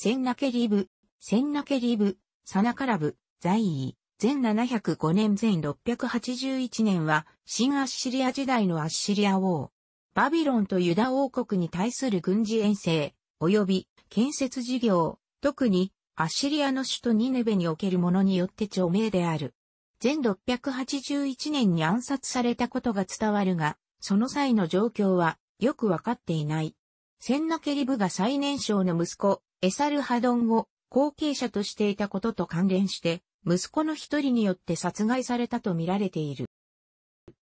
センナケリブ、センナケリブ、サナカラブ、在位、全705年前681年は、新アッシリア時代のアッシリア王。バビロンとユダ王国に対する軍事遠征、及び建設事業、特にアッシリアの首都ニネベにおけるものによって著名である。全681年に暗殺されたことが伝わるが、その際の状況はよくわかっていない。センナケリブが最年少の息子、エサルハドンを後継者としていたことと関連して、息子の一人によって殺害されたと見られている。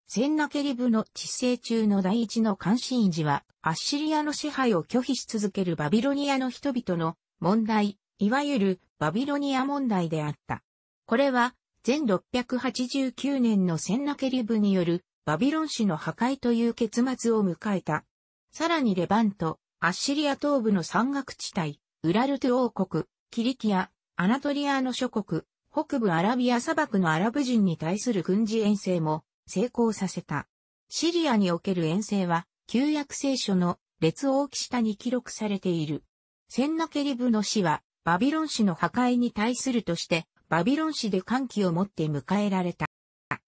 センナケリブの治世中の第一の関心時は、アッシリアの支配を拒否し続けるバビロニアの人々の問題、いわゆるバビロニア問題であった。これは、全689年のセンナケリブによるバビロン市の破壊という結末を迎えた。さらにレバント、アッシリア東部の山岳地帯、ウラルト王国、キリキア、アナトリアの諸国、北部アラビア砂漠のアラブ人に対する軍事遠征も成功させた。シリアにおける遠征は、旧約聖書の列王記下に記録されている。センナケリブの死は、バビロン市の破壊に対するとして、バビロン市で歓喜をもって迎えられた。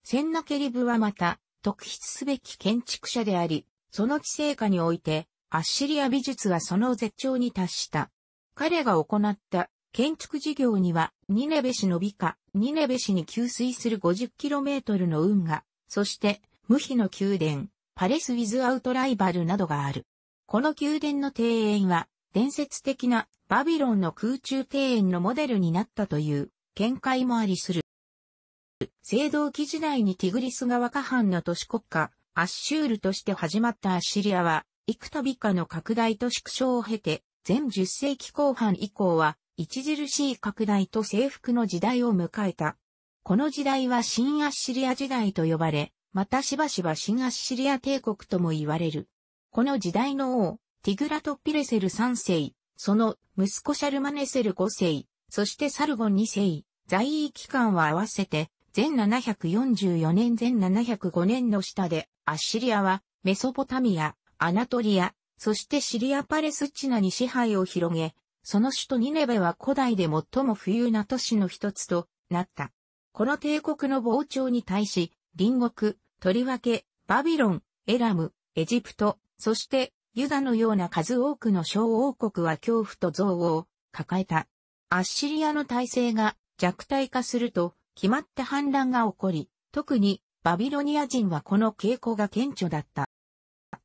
センナケリブはまた、特筆すべき建築者であり、その地政下において、アッシリア美術はその絶頂に達した。彼が行った建築事業には、ニネベ市の美化、ニネベ市に給水する 50km の運河、そして、無比の宮殿、パレス・ウィズ・アウト・ライバルなどがある。この宮殿の庭園は、伝説的なバビロンの空中庭園のモデルになったという見解もありする。青銅器時代にティグリス川下半の都市国家、アッシュールとして始まったアッシリアは、幾度美化の拡大と縮小を経て、前10世紀後半以降は、著しい拡大と征服の時代を迎えた。この時代は新アッシリア時代と呼ばれ、またしばしば新アッシリア帝国とも言われる。この時代の王、ティグラトピレセル3世、その息子シャルマネセル5世、そしてサルゴン2世、在位期間は合わせて、前744年前705年の下で、アッシリアは、メソポタミア、アナトリア、そしてシリア・パレスチナに支配を広げ、その首都ニネベは古代で最も富裕な都市の一つとなった。この帝国の膨張に対し、隣国、とりわけ、バビロン、エラム、エジプト、そしてユダのような数多くの小王国は恐怖と憎悪を抱えた。アッシリアの体制が弱体化すると決まった反乱が起こり、特にバビロニア人はこの傾向が顕著だった。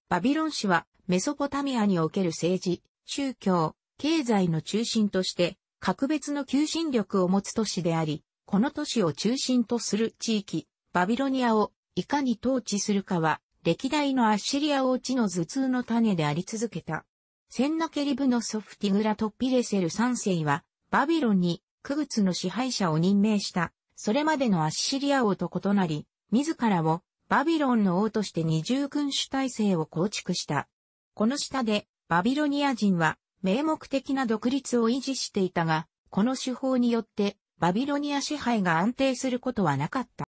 バビロン氏はメソポタミアにおける政治、宗教、経済の中心として、格別の求心力を持つ都市であり、この都市を中心とする地域、バビロニアをいかに統治するかは、歴代のアッシリア王地の頭痛の種であり続けた。センナケリブのソフティグラトピレセル3世は、バビロンに、クグツの支配者を任命した、それまでのアッシリア王と異なり、自らをバビロンの王として二重君主体制を構築した。この下で、バビロニア人は、名目的な独立を維持していたが、この手法によって、バビロニア支配が安定することはなかった。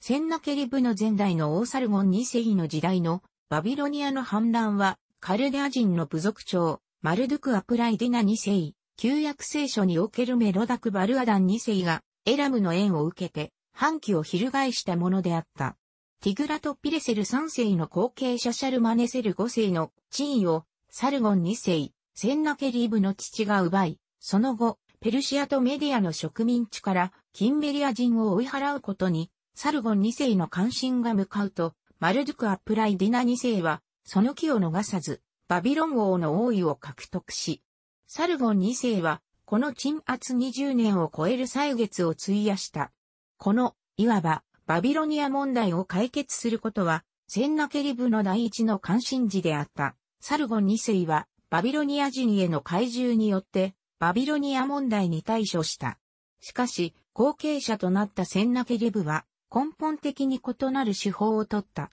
センナケリブの前代のオーサルゴン2世の時代のバビロニアの反乱は、カルデア人の部族長、マルドゥク・アプライディナ2世、旧約聖書におけるメロダク・バルアダン2世が、エラムの縁を受けて、反旗を翻したものであった。ティグラト・ピレセル3世の後継者シャルマネセル5世の地位をサルゴン2世、センナケリーブの父が奪い、その後、ペルシアとメディアの植民地からキンメリア人を追い払うことに、サルゴン2世の関心が向かうと、マルドゥク・アップライディナ2世は、その気を逃さず、バビロン王の王位を獲得し、サルゴン2世は、この鎮圧20年を超える歳月を費やした。この、いわば、バビロニア問題を解決することは、センナケリブの第一の関心事であった。サルゴン2世は、バビロニア人への怪獣によって、バビロニア問題に対処した。しかし、後継者となったセンナケリブは、根本的に異なる手法を取った。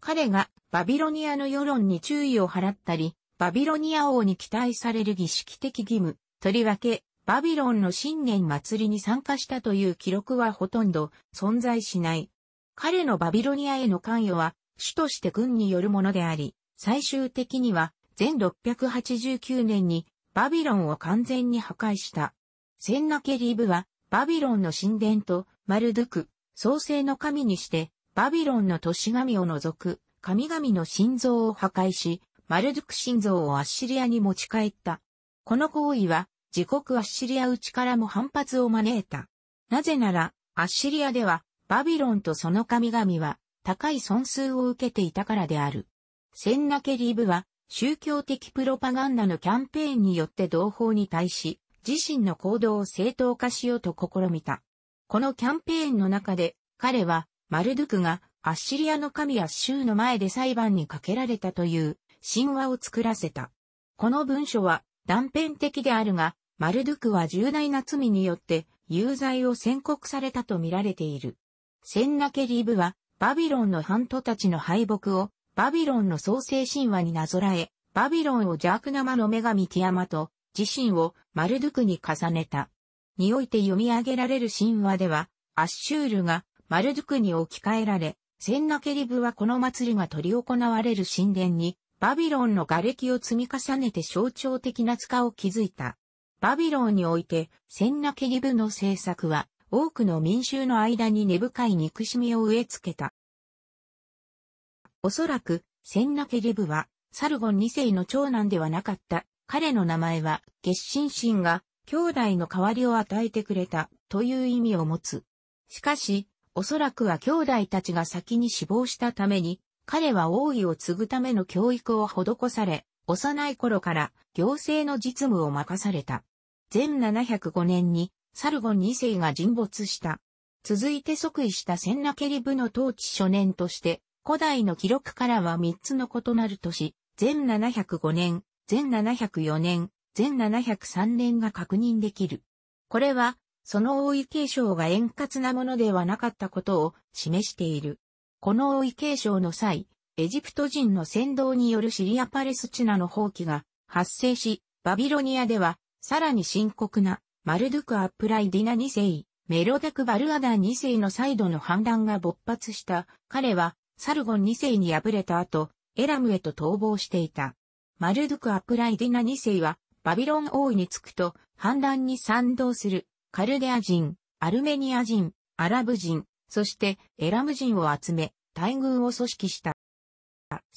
彼がバビロニアの世論に注意を払ったり、バビロニア王に期待される儀式的義務、とりわけバビロンの新年祭りに参加したという記録はほとんど存在しない。彼のバビロニアへの関与は、主として軍によるものであり、最終的には、全689年にバビロンを完全に破壊した。センナケリブは、バビロンの神殿とマルドゥク、創世の神にして、バビロンの都市神を除く、神々の心臓を破壊し、マルドゥク心臓をアッシリアに持ち帰った。この行為は、自国アッシリア内からも反発を招いた。なぜなら、アッシリアでは、バビロンとその神々は、高い損数を受けていたからである。センナケリブは、宗教的プロパガンダのキャンペーンによって同胞に対し、自身の行動を正当化しようと試みた。このキャンペーンの中で、彼は、マルドゥクが、アッシリアの神や州の前で裁判にかけられたという、神話を作らせた。この文書は、断片的であるが、マルドゥクは重大な罪によって有罪を宣告されたと見られている。センナケリブはバビロンのハントたちの敗北をバビロンの創世神話になぞらえ、バビロンを邪悪な魔の女神ティアマと自身をマルドゥクに重ねた。において読み上げられる神話では、アッシュールがマルドゥクに置き換えられ、センナケリブはこの祭りが執り行われる神殿に、バビロンの瓦礫を積み重ねて象徴的な塚を築いた。バビロンにおいて、センナケリブの政策は、多くの民衆の間に根深い憎しみを植え付けた。おそらく、センナケリブは、サルゴン2世の長男ではなかった。彼の名前は、月心神が、兄弟の代わりを与えてくれた、という意味を持つ。しかし、おそらくは兄弟たちが先に死亡したために、彼は王位を継ぐための教育を施され、幼い頃から行政の実務を任された。前705年にサルゴン2世が沈没した。続いて即位したセンナケリブの統治初年として、古代の記録からは3つの異なる年、前705年、前704年、前703年が確認できる。これは、その王位継承が円滑なものではなかったことを示している。この王位継承の際、エジプト人の先導によるシリア・パレスチナの放棄が発生し、バビロニアでは、さらに深刻な、マルドゥク・アップライディナ2世、メロデク・バルアダ2世の再度の反乱が勃発した。彼は、サルゴン2世に敗れた後、エラムへと逃亡していた。マルドゥク・アップライディナ2世は、バビロン王位につくと、反乱に賛同する、カルデア人、アルメニア人、アラブ人、そしてエラム人を集め、大軍を組織した。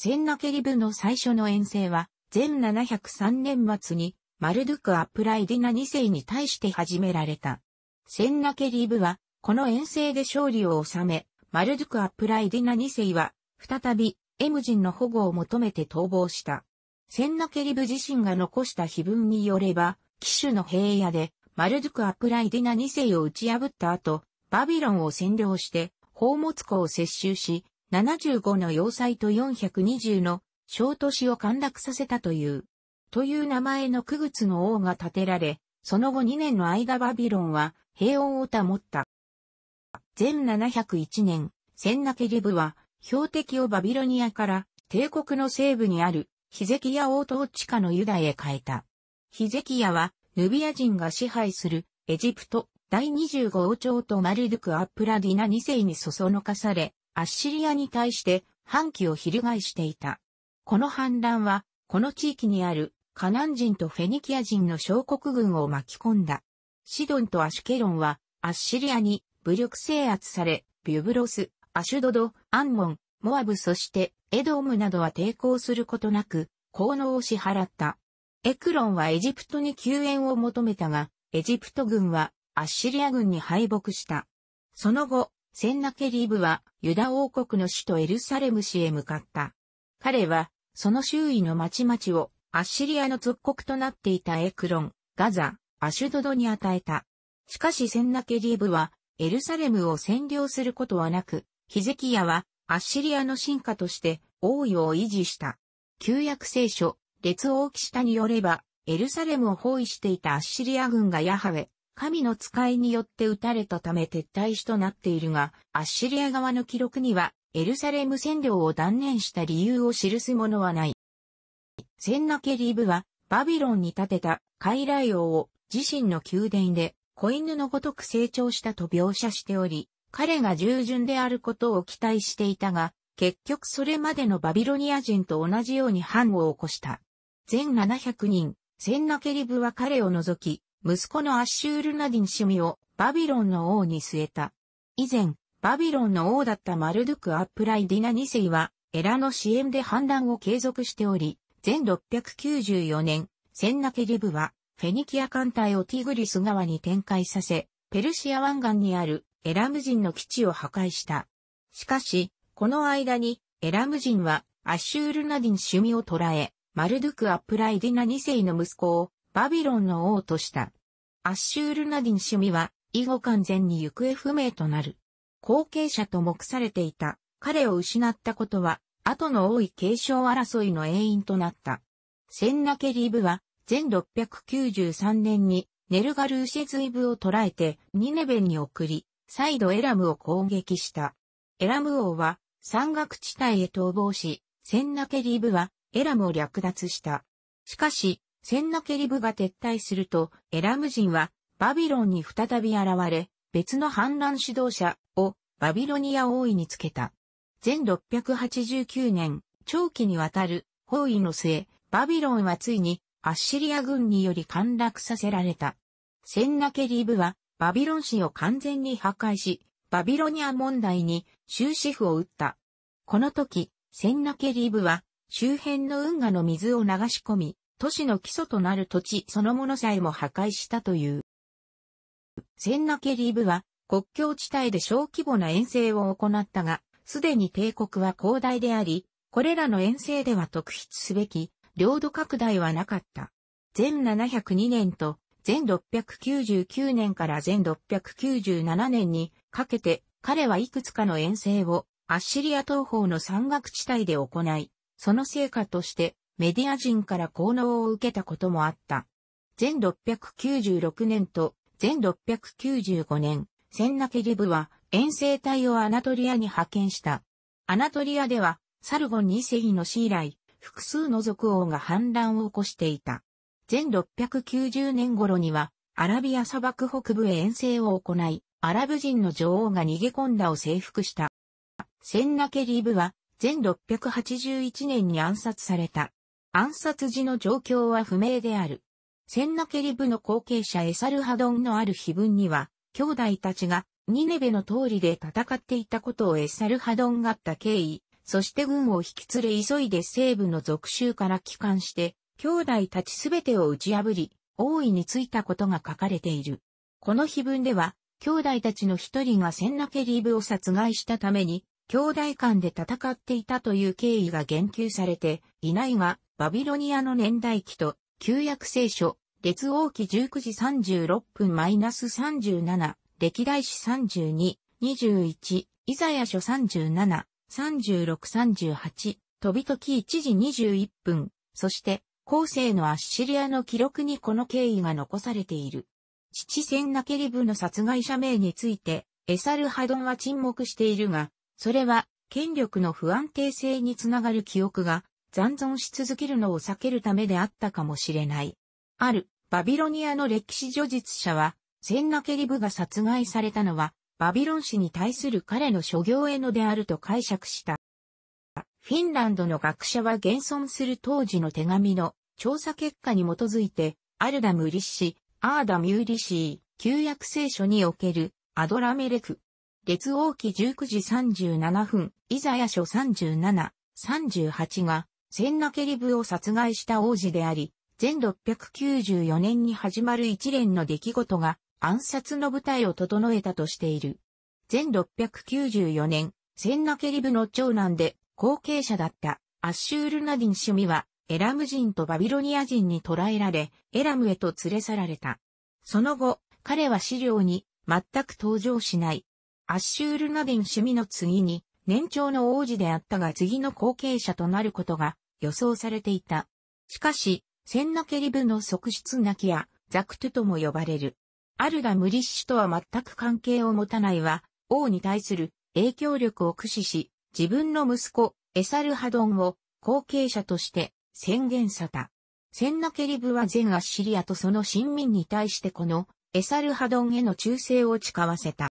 センナケリブの最初の遠征は、前703年末に、マルドゥク・アプライディナ2世に対して始められた。センナケリブは、この遠征で勝利を収め、マルドゥク・アプライディナ2世は、再び、エムジンの保護を求めて逃亡した。センナケリブ自身が残した碑文によれば、騎手の平野で、マルドゥク・アプライディナ2世を打ち破った後、バビロンを占領して、宝物庫を接収し、75の要塞と420の小都市を陥落させたという、という名前の区靴の王が建てられ、その後2年の間バビロンは平穏を保った。全701年、センナケリブは標的をバビロニアから帝国の西部にあるヒゼキヤ王統治下のユダへ変えた。ヒゼキヤはヌビア人が支配するエジプト第25王朝とマルドゥク・アップラディナ2世にそそのかされ、アッシリアに対して反旗を翻していた。この反乱は、この地域にあるカナン人とフェニキア人の小国軍を巻き込んだ。シドンとアシュケロンは、アッシリアに武力制圧され、ビュブロス、アシュドド、アンモン、モアブそしてエドームなどは抵抗することなく、効能を支払った。エクロンはエジプトに救援を求めたが、エジプト軍はアッシリア軍に敗北した。その後、センナケリブはユダ王国の首都エルサレム市へ向かった。彼は、その周囲の町々をアッシリアの属国となっていたエクロン、ガザ、アシュドドに与えた。しかしセンナケリブはエルサレムを占領することはなく、ヒゼキヤはアッシリアの進化として王位を維持した。旧約聖書、列王記下によれば、エルサレムを包囲していたアッシリア軍がヤハウェ、神の使いによって撃たれたため撤退しとなっているが、アッシリア側の記録には、エルサレム占領を断念した理由を記すものはない。センナケリブは、バビロンに建てた傀儡王を自身の宮殿で子犬のごとく成長したと描写しており、彼が従順であることを期待していたが、結局それまでのバビロニア人と同じように反を起こした。全700人、センナケリブは彼を除き、息子のアッシュールナディン・シミをバビロンの王に据えた。以前、バビロンの王だったマルドゥク・アップライディナ2世は、エラの支援で反乱を継続しており、全694年、センナケリブは、フェニキア艦隊をティグリス川に展開させ、ペルシア湾岸にあるエラム人の基地を破壊した。しかし、この間に、エラム人は、アッシュールナディン・シュミを捕らえ、マルドゥク・アップライディナ2世の息子をバビロンの王とした。アッシュールナディンシミは、以後完全に行方不明となる。後継者と目されていた、彼を失ったことは、後の多い継承争いの永因となった。センナケリブは、全693年に、ネルガルーシェズイブを捕らえて、ニネベンに送り、再度エラムを攻撃した。エラム王は、山岳地帯へ逃亡し、センナケリブは、エラムを略奪した。しかし、センナケリブが撤退すると、エラム人はバビロンに再び現れ、別の反乱指導者をバビロニア王位につけた。全689年、長期にわたる包囲の末、バビロンはついにアッシリア軍により陥落させられた。センナケリブはバビロン市を完全に破壊し、バビロニア問題に終止符を打った。この時、センナケリブは周辺の運河の水を流し込み、都市の基礎となる土地そのものさえも破壊したという。センナケリーブは国境地帯で小規模な遠征を行ったが、すでに帝国は広大であり、これらの遠征では特筆すべき領土拡大はなかった。前702年と全699年から全697年にかけて彼はいくつかの遠征をアッシリア東方の山岳地帯で行い、その成果としてメディア人から効能を受けたこともあった。全696年と全695年、センナケリブは遠征隊をアナトリアに派遣した。アナトリアではサルゴン2世の死以来、複数の族王が反乱を起こしていた。全690年頃には、アラビア砂漠北部へ遠征を行い、アラブ人の女王が逃げ込んだを征服した。センナケリブは、全681年に暗殺された。暗殺時の状況は不明である。センナケリブの後継者エサルハドンのある碑文には、兄弟たちがニネベの通りで戦っていたことをエサルハドンがった経緯、そして軍を引き連れ急いで西部の属州から帰還して、兄弟たちすべてを打ち破り、大いについたことが書かれている。この碑文では、兄弟たちの一人がセンナケリブを殺害したために、兄弟間で戦っていたという経緯が言及されていないが、バビロニアの年代記と、旧約聖書、列王記19時36分マイナス -37、歴代史32、21、イザヤ書37、36、38、飛び時1時21分、そして、後世のアッシリアの記録にこの経緯が残されている。父センナケリブの殺害者名について、エサルハドンは沈黙しているが、それは、権力の不安定性につながる記憶が残存し続けるのを避けるためであったかもしれない。ある、バビロニアの歴史叙述者は、センナケリブが殺害されたのは、バビロン氏に対する彼の諸行へのであると解釈した。フィンランドの学者は現存する当時の手紙の調査結果に基づいて、アルダムリッシ、アーダミューリシー、旧約聖書におけるアドラメレク、月王記19時37分、イザヤ書37、38が、センナケリブを殺害した王子であり、全694年に始まる一連の出来事が暗殺の舞台を整えたとしている。全694年、センナケリブの長男で後継者だったアッシュールナディンシュミはエラム人とバビロニア人に捕らえられ、エラムへと連れ去られた。その後、彼は資料に全く登場しないアッシュールナディン趣味の次に、年長の王子であったが次の後継者となることが予想されていた。しかし、センナケリブの側室なきや、ザクトゥとも呼ばれる。アルダ・ムリッシュとは全く関係を持たないは、王に対する影響力を駆使し、自分の息子、エサルハドンを後継者として宣言さた。センナケリブは全アッシリアとその親民に対してこのエサルハドンへの忠誠を誓わせた。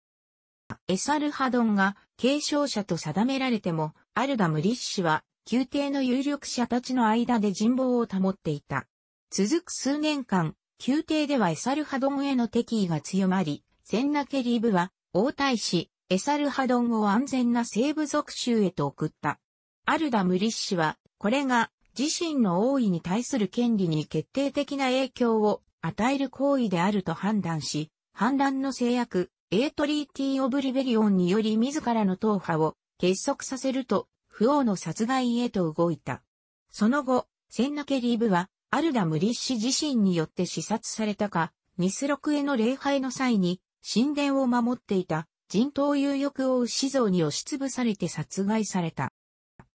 エサルハドンが継承者と定められても、アルダムリッシは、宮廷の有力者たちの間で人望を保っていた。続く数年間、宮廷ではエサルハドンへの敵意が強まり、センナケリーブは、王太子、エサルハドンを安全な西部属州へと送った。アルダムリッシは、これが自身の王位に対する権利に決定的な影響を与える行為であると判断し、反乱の制約、エートリーティー・オブ・リベリオンにより自らの党派を結束させると、不王の殺害へと動いた。その後、センナケリーブは、アルダムリッシ自身によって視察されたか、ニスロクへの礼拝の際に、神殿を守っていた、人頭有欲を牛像に押しつぶされて殺害された。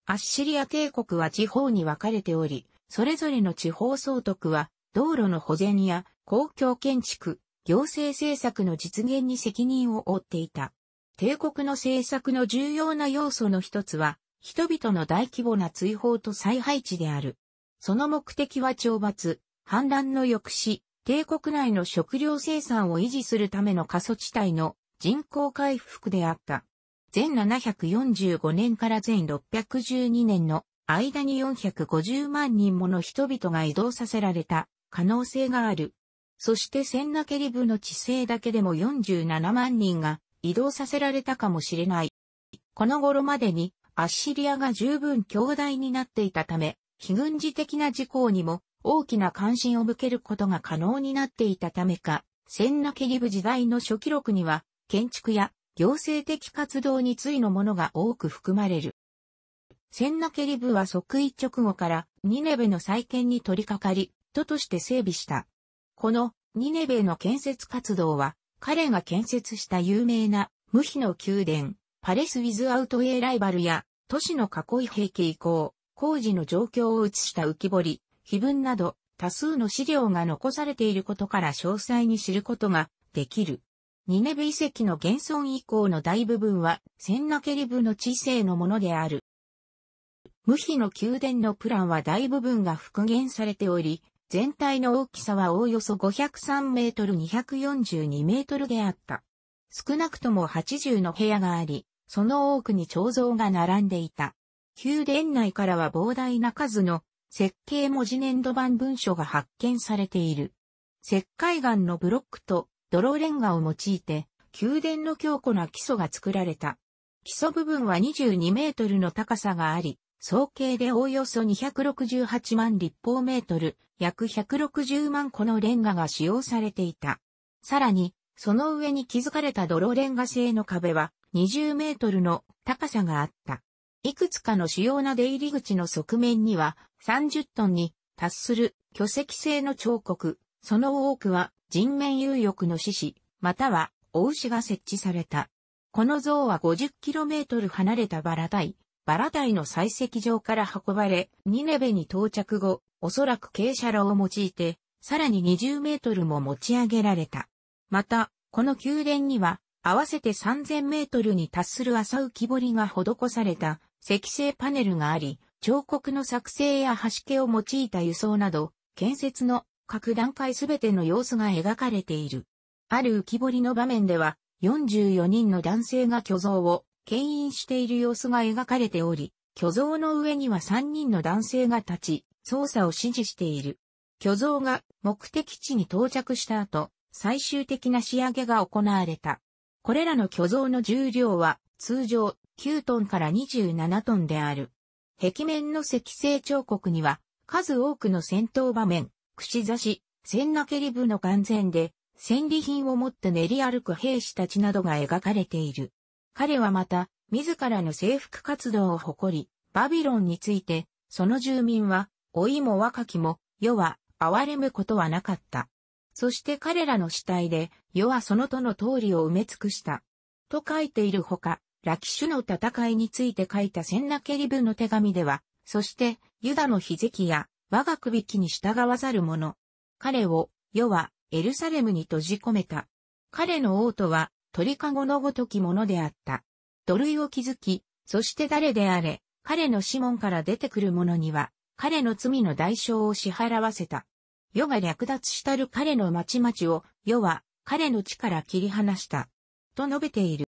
アッシリア帝国は地方に分かれており、それぞれの地方総督は、道路の保全や公共建築、行政政策の実現に責任を負っていた。帝国の政策の重要な要素の一つは、人々の大規模な追放と再配置である。その目的は懲罰、反乱の抑止、帝国内の食料生産を維持するための過疎地帯の人口回復であった。全745年から全612年の間に450万人もの人々が移動させられた可能性がある。そしてセンナケリブの地勢だけでも47万人が移動させられたかもしれない。この頃までにアッシリアが十分強大になっていたため、非軍事的な事項にも大きな関心を向けることが可能になっていたためか、センナケリブ時代の初期録には、建築や行政的活動についのものが多く含まれる。センナケリブは即位直後からニネベの再建に取り掛かり、都として整備した。このニネベの建設活動は、彼が建設した有名な無比の宮殿、パレス・ウィズ・アウト・ウェイ・ライバルや、都市の囲い兵器以降、工事の状況を写した浮き彫り、碑文など、多数の資料が残されていることから詳細に知ることができる。ニネベ遺跡の現存以降の大部分は、センナケリブの知性のものである。無比の宮殿のプランは大部分が復元されており、全体の大きさはおおよそ503メートル242メートルであった。少なくとも80の部屋があり、その多くに彫像が並んでいた。宮殿内からは膨大な数の設計文字粘土版文書が発見されている。石灰岩のブロックと泥レンガを用いて、宮殿の強固な基礎が作られた。基礎部分は22メートルの高さがあり、総計でおおよそ268万立方メートル、約160万個のレンガが使用されていた。さらに、その上に築かれた泥レンガ製の壁は20メートルの高さがあった。いくつかの主要な出入り口の側面には30トンに達する巨石製の彫刻、その多くは人面有力の獅子、またはお牛が設置された。この像は5 0トル離れたバラ台。バラ台の採石場から運ばれ、ニネベに到着後、おそらく傾斜路を用いて、さらに20メートルも持ち上げられた。また、この宮殿には、合わせて3000メートルに達する浅浮き彫りが施された石製パネルがあり、彫刻の作成や端気を用いた輸送など、建設の各段階すべての様子が描かれている。ある浮き彫りの場面では、44人の男性が巨像を牽引している様子が描かれており、巨像の上には3人の男性が立ち、操作を指示している。巨像が目的地に到着した後、最終的な仕上げが行われた。これらの巨像の重量は通常9トンから27トンである。壁面の石製彫刻には数多くの戦闘場面、串刺し、千なけり部の眼前で戦利品を持って練り歩く兵士たちなどが描かれている。彼はまた、自らの征服活動を誇り、バビロンについて、その住民は、老いも若きも、世は、憐れむことはなかった。そして彼らの死体で、世はそのとの通りを埋め尽くした。と書いているほか、ラキシュの戦いについて書いたセンナケリブの手紙では、そして、ユダのヒゼキや、我が首きに従わざる者。彼を、世は、エルサレムに閉じ込めた。彼の王とは、鳥かごのごときものであった。土塁を築き、そして誰であれ、彼の指紋から出てくる者には、彼の罪の代償を支払わせた。世が略奪したる彼の町々を、世は、彼の地から切り離した。と述べている。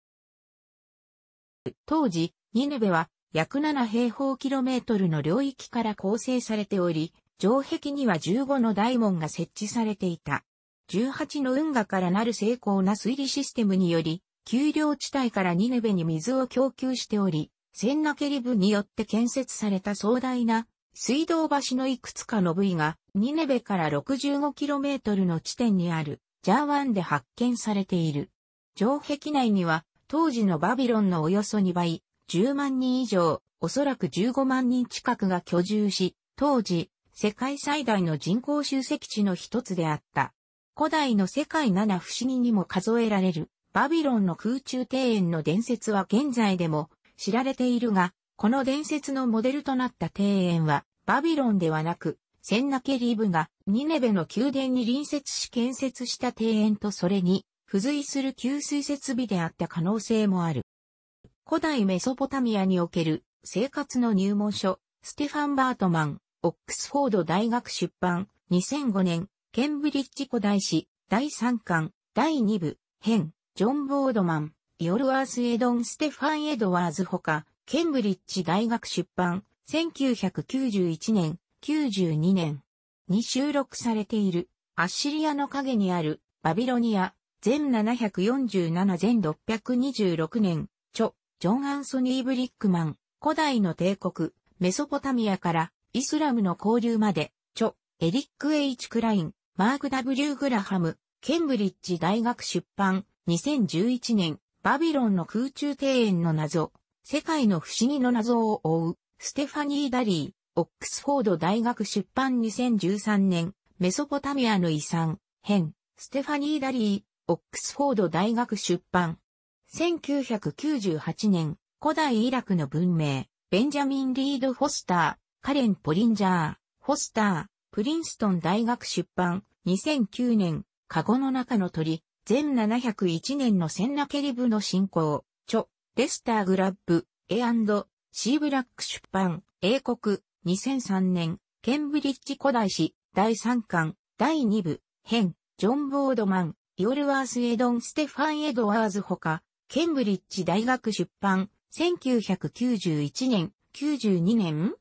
当時、ニネベは、約7平方キロメートルの領域から構成されており、城壁には15の大門が設置されていた。18の運河からなる精巧な水利システムにより、丘陵地帯からニネベに水を供給しており、千ンナケリブによって建設された壮大な水道橋のいくつかの部位が、ニネベから 65km の地点にあるジャーワンで発見されている。城壁内には、当時のバビロンのおよそ2倍、10万人以上、おそらく15万人近くが居住し、当時、世界最大の人口集積地の一つであった。古代の世界七不思議にも数えられる、バビロンの空中庭園の伝説は現在でも知られているが、この伝説のモデルとなった庭園は、バビロンではなく、センナケリーブがニネベの宮殿に隣接し建設した庭園とそれに付随する給水設備であった可能性もある。古代メソポタミアにおける生活の入門書、ステファン・バートマン、オックスフォード大学出版、2005年、ケンブリッジ古代史、第3巻、第2部、編、ジョン・ボードマン、イオルワース・エドン・ステファン・エドワーズほか、ケンブリッジ大学出版、1991年、92年に収録されている、アッシリアの影にある、バビロニア、全747全626年、著、ジョン・アンソニー・ブリックマン、古代の帝国、メソポタミアから、イスラムの交流まで、著、エリック・ H・ クライン、マーク W. グラハム、ケンブリッジ大学出版、2011年、バビロンの空中庭園の謎、世界の不思議の謎を追う、ステファニー・ダリー、オックスフォード大学出版2013年、メソポタミアの遺産、編、ステファニー・ダリー、オックスフォード大学出版。1998年、古代イラクの文明、ベンジャミン・リード・フォスター、カレン・ポリンジャー、フォスター、プリンストン大学出版、2009年、カゴの中の鳥、全701年のセンナケリブの進行、著、レスター・グラッブ、A&C ブラック出版、英国、2003年、ケンブリッジ古代史、第3巻、第2部、編、ジョン・ボードマン、イオルワース・エドン・ステファン・エドワーズほか、ケンブリッジ大学出版、1991年、92年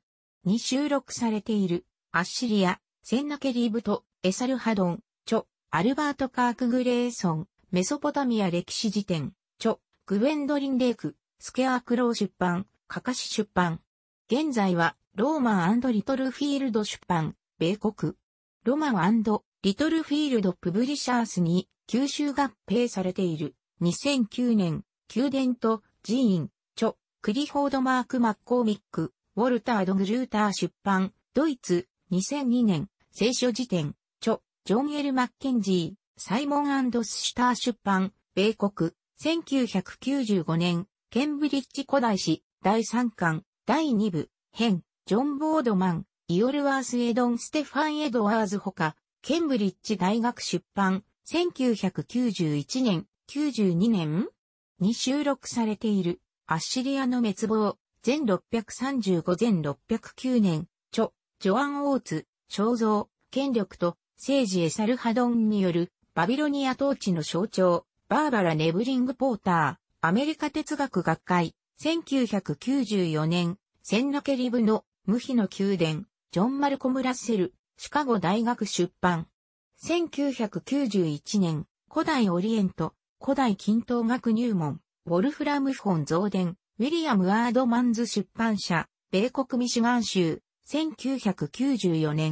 に収録されている、アッシリア、センナケリーブとエサルハドン、チョ、アルバート・カーク・グレーソン、メソポタミア歴史辞典、ョ、グウェンドリン・レイク、スケア・クロー出版、カカシ出版。現在は、ローマンリトルフィールド出版、米国。ロマンリトルフィールド・プブリシャースに、吸収合併されている。2009年、宮殿と寺院、著、クリフォード・マーク・マッコーミック、ウォルター・ド・グルーター出版、ドイツ、2002年、聖書辞典、著、ジョン・エル・マッケンジー、サイモンスシュター出版、米国、1995年、ケンブリッジ古代史、第3巻、第2部、編、ジョン・ボードマン、イオルワース・エドン・ステファン・エドワーズほか、ケンブリッジ大学出版、1991年、92年に収録されている、アッシリアの滅亡、全635全609年、著、ジョアン・オーツ、肖像、権力と政治エサルハドンによるバビロニア統治の象徴、バーバラ・ネブリング・ポーター、アメリカ哲学学会、1994年、センナケリブの無比の宮殿、ジョン・マルコム・ラッセル、シカゴ大学出版。1991年、古代オリエント、古代均等学入門、ウォルフラム・フォン増伝、ウィリアム・アードマンズ出版社、米国ミシガン州、1994年。